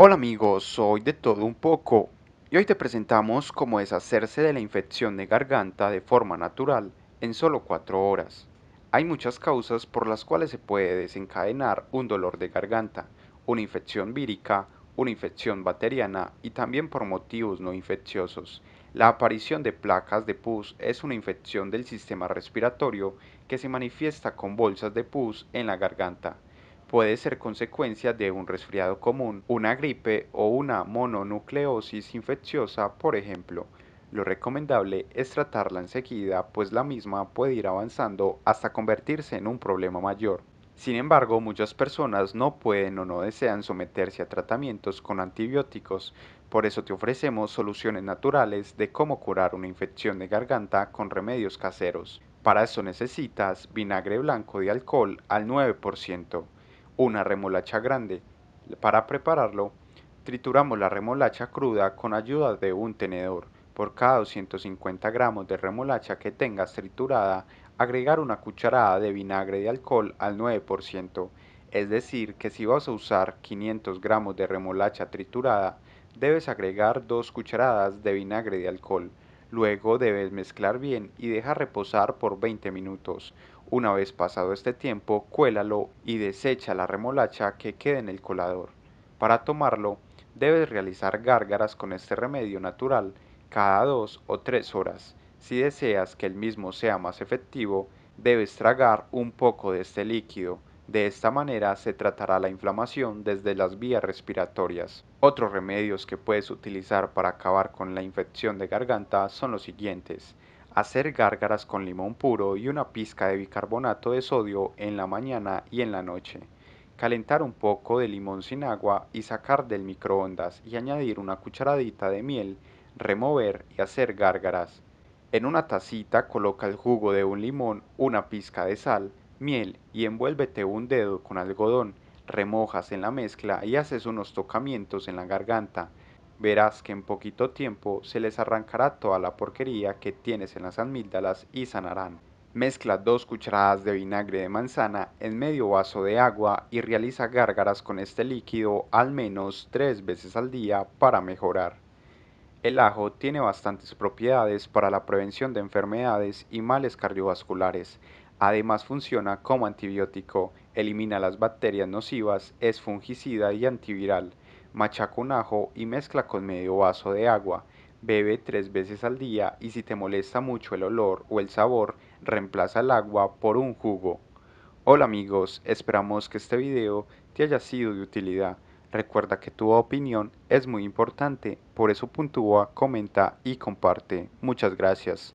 Hola amigos, soy de todo un poco y hoy te presentamos cómo deshacerse de la infección de garganta de forma natural en solo 4 horas. Hay muchas causas por las cuales se puede desencadenar un dolor de garganta, una infección vírica, una infección bacteriana y también por motivos no infecciosos. La aparición de placas de pus es una infección del sistema respiratorio que se manifiesta con bolsas de pus en la garganta puede ser consecuencia de un resfriado común, una gripe o una mononucleosis infecciosa, por ejemplo. Lo recomendable es tratarla enseguida, pues la misma puede ir avanzando hasta convertirse en un problema mayor. Sin embargo, muchas personas no pueden o no desean someterse a tratamientos con antibióticos, por eso te ofrecemos soluciones naturales de cómo curar una infección de garganta con remedios caseros. Para eso necesitas vinagre blanco de alcohol al 9%, una remolacha grande. Para prepararlo, trituramos la remolacha cruda con ayuda de un tenedor. Por cada 250 gramos de remolacha que tengas triturada, agregar una cucharada de vinagre de alcohol al 9%. Es decir, que si vas a usar 500 gramos de remolacha triturada, debes agregar dos cucharadas de vinagre de alcohol. Luego debes mezclar bien y deja reposar por 20 minutos. Una vez pasado este tiempo, cuélalo y desecha la remolacha que quede en el colador. Para tomarlo, debes realizar gárgaras con este remedio natural cada 2 o tres horas. Si deseas que el mismo sea más efectivo, debes tragar un poco de este líquido. De esta manera se tratará la inflamación desde las vías respiratorias. Otros remedios que puedes utilizar para acabar con la infección de garganta son los siguientes. Hacer gárgaras con limón puro y una pizca de bicarbonato de sodio en la mañana y en la noche calentar un poco de limón sin agua y sacar del microondas y añadir una cucharadita de miel, remover y hacer gárgaras. En una tacita coloca el jugo de un limón, una pizca de sal, miel y envuélvete un dedo con algodón, remojas en la mezcla y haces unos tocamientos en la garganta. Verás que en poquito tiempo se les arrancará toda la porquería que tienes en las amígdalas y sanarán. Mezcla dos cucharadas de vinagre de manzana en medio vaso de agua y realiza gárgaras con este líquido al menos tres veces al día para mejorar. El ajo tiene bastantes propiedades para la prevención de enfermedades y males cardiovasculares, Además funciona como antibiótico, elimina las bacterias nocivas, es fungicida y antiviral. Machaca un ajo y mezcla con medio vaso de agua. Bebe tres veces al día y si te molesta mucho el olor o el sabor, reemplaza el agua por un jugo. Hola amigos, esperamos que este video te haya sido de utilidad. Recuerda que tu opinión es muy importante, por eso puntúa, comenta y comparte. Muchas gracias.